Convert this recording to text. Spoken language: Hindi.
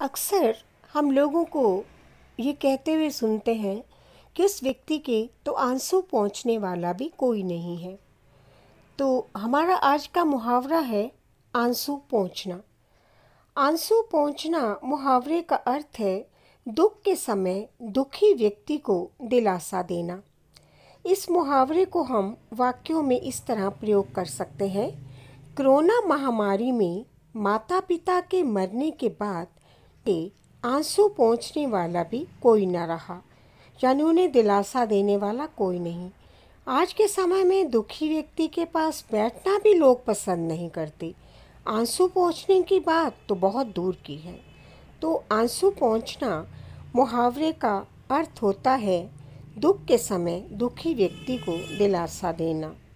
अक्सर हम लोगों को ये कहते हुए सुनते हैं कि उस व्यक्ति के तो आंसू पहुंचने वाला भी कोई नहीं है तो हमारा आज का मुहावरा है आंसू पहुंचना आंसू पहुंचना मुहावरे का अर्थ है दुख के समय दुखी व्यक्ति को दिलासा देना इस मुहावरे को हम वाक्यों में इस तरह प्रयोग कर सकते हैं कोरोना महामारी में माता पिता के मरने के बाद के आंसू पहुँचने वाला भी कोई न रहा यानी उन्हें दिलासा देने वाला कोई नहीं आज के समय में दुखी व्यक्ति के पास बैठना भी लोग पसंद नहीं करते आंसू पहुँचने की बात तो बहुत दूर की है तो आंसू पहुँचना मुहावरे का अर्थ होता है दुख के समय दुखी व्यक्ति को दिलासा देना